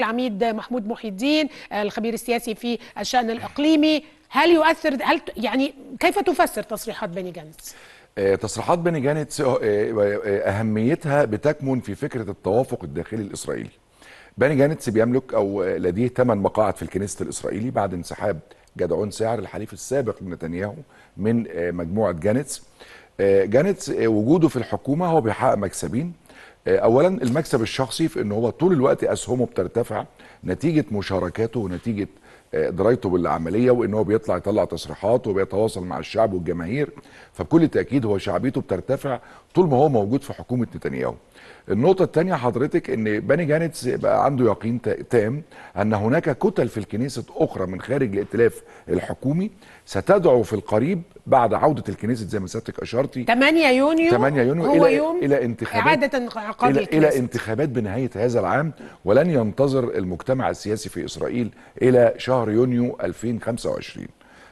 العميد محمود محي الدين الخبير السياسي في الشأن الإقليمي هل يؤثر هل يعني كيف تفسر تصريحات بني جانس آه، تصريحات بني جانس آه، آه، أهميتها بتكمن في فكرة التوافق الداخلي الإسرائيلي. بني جانتس بيملك أو لديه ثمان مقاعد في الكنيست الإسرائيلي بعد انسحاب جدعون سعر الحليف السابق لنتنياهو من مجموعة جانتس. جانتس وجوده في الحكومة هو بيحقق مكسبين آه، اولا المكسب الشخصي في ان هو طول الوقت اسهمه بترتفع نتيجه مشاركاته ونتيجه درايته بالعمليه وان هو بيطلع يطلع تصريحات وبيتواصل مع الشعب والجماهير فبكل تاكيد هو شعبيته بترتفع طول ما هو موجود في حكومه نتنياهو. النقطه الثانيه حضرتك ان باني جانتس بقى عنده يقين تام ان هناك كتل في الكنيسه اخرى من خارج الائتلاف الحكومي ستدعو في القريب بعد عوده الكنيسه زي ما سيادتك اشرتي 8 يونيو 8 يونيو هو الى يوم الى انتخابات اعاده انعقاد إلى, الى انتخابات بنهايه هذا العام ولن ينتظر المجتمع السياسي في اسرائيل الى شهر شهر يونيو 2025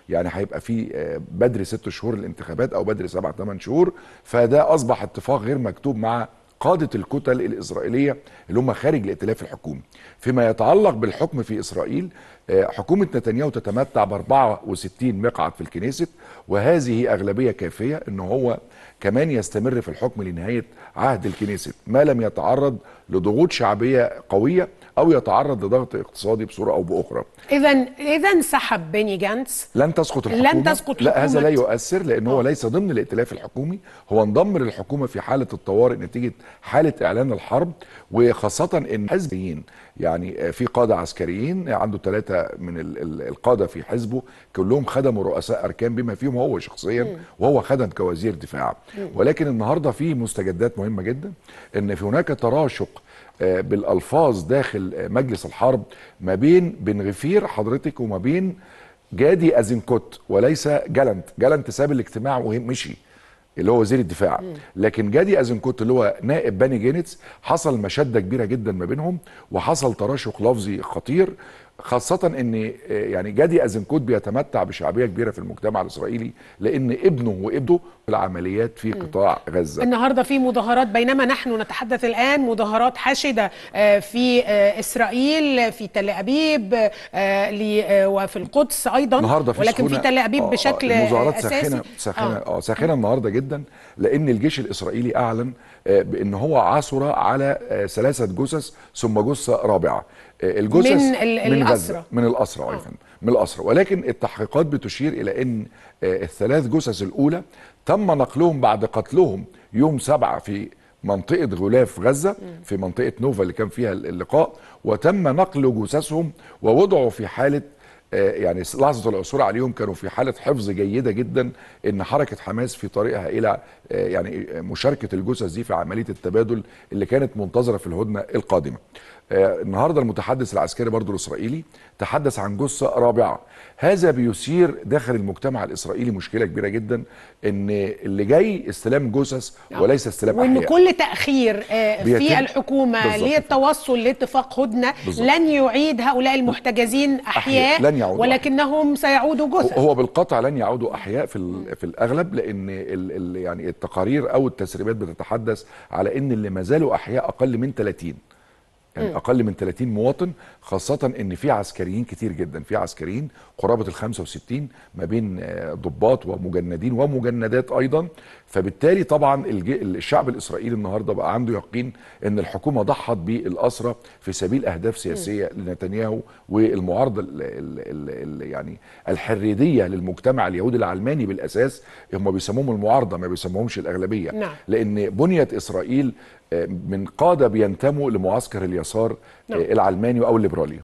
يعني هيبقى في آه، بدري ست شهور الانتخابات او بدري سبع ثمان شهور فده اصبح اتفاق غير مكتوب مع قادة الكتل الإسرائيلية اللي هم خارج الائتلاف الحكومي فيما يتعلق بالحكم في إسرائيل آه، حكومة نتنياهو تتمتع ب 64 مقعد في الكنيست وهذه أغلبية كافية ان هو كمان يستمر في الحكم لنهاية عهد الكنيست ما لم يتعرض لضغوط شعبيه قويه او يتعرض لضغط اقتصادي بصوره او باخرى. اذا اذا سحب بيني جانس لن تسقط الحكومه لن تسقط لا هذا لا يؤثر لان هو آه. ليس ضمن الائتلاف الحكومي هو انضم للحكومه في حاله الطوارئ نتيجه حاله اعلان الحرب وخاصه ان حزبيين يعني في قاده عسكريين عنده ثلاثه من القاده في حزبه كلهم خدموا رؤساء اركان بما فيهم هو شخصيا وهو خدم كوزير دفاع ولكن النهارده في مستجدات مهمه جدا ان في هناك تراشق آه، بالالفاظ داخل آه، مجلس الحرب ما بين بن غفير حضرتك وما بين جادي ازنكوت وليس جالنت جالنت ساب الاجتماع ومشي اللي هو وزير الدفاع لكن جادي ازنكوت اللي هو نائب بني جينتس حصل مشده كبيره جدا ما بينهم وحصل تراشق لفظي خطير خاصة ان آه، يعني جدي ازنكوت بيتمتع بشعبية كبيرة في المجتمع الاسرائيلي لان ابنه وابنه في العمليات في قطاع غزة النهاردة في مظاهرات بينما نحن نتحدث الان مظاهرات حاشدة آه، في آه، اسرائيل في تل ابيب وفي القدس ايضا النهاردة في ولكن في تل ابيب بشكل مظاهرات ساخنة ساخنة اه ساخنة النهاردة جدا لان الجيش الاسرائيلي اعلن بان هو عثر على ثلاثة جثث ثم جثة رابعة الجثث من, من الأسرة من الأسرة أيضا آه. من الأسرة ولكن التحقيقات بتشير إلى أن آه، الثلاث جثث الأولى تم نقلهم بعد قتلهم يوم سبعة في منطقة غلاف غزة في منطقة نوفا اللي كان فيها اللقاء وتم نقل جثثهم ووضعوا في حالة آه، يعني لحظة العثور عليهم كانوا في حالة حفظ جيدة جدا إن حركة حماس في طريقها إلى يعني مشاركة الجثث دي في عملية التبادل اللي كانت منتظرة في الهدنة القادمة. آه، النهارده المتحدث العسكري برضو الاسرائيلي تحدث عن جثه رابعه هذا بيثير داخل المجتمع الاسرائيلي مشكله كبيره جدا ان اللي جاي استلام جثث نعم. وليس استلام وان أحياء. كل تاخير آه، في الحكومه للتوصل لاتفاق هدنه بالزبط. لن يعيد هؤلاء المحتجزين احياء, أحياء. لن يعودوا ولكنهم سيعودوا جثث هو بالقطع لن يعودوا احياء في في الاغلب لان الـ الـ يعني التقارير او التسريبات بتتحدث على ان اللي ما زالوا احياء اقل من 30 يعني اقل من 30 مواطن خاصه ان في عسكريين كتير جدا في عسكريين قرابه ال 65 ما بين آه، ضباط ومجندين ومجندات ايضا فبالتالي طبعا الشعب الاسرائيلي النهارده بقى عنده يقين ان الحكومه ضحت بالاسرى في سبيل اهداف سياسيه لنتنياهو والمعارضه الـ الـ الـ يعني الحريديه للمجتمع اليهودي العلماني بالاساس هم بيسموهم المعارضه ما بيسموهمش الاغلبيه نعم. لان بنيت اسرائيل آه، من قاده بينتموا لمعسكر اليهود اليسار آه، نعم. العلماني او الليبرالي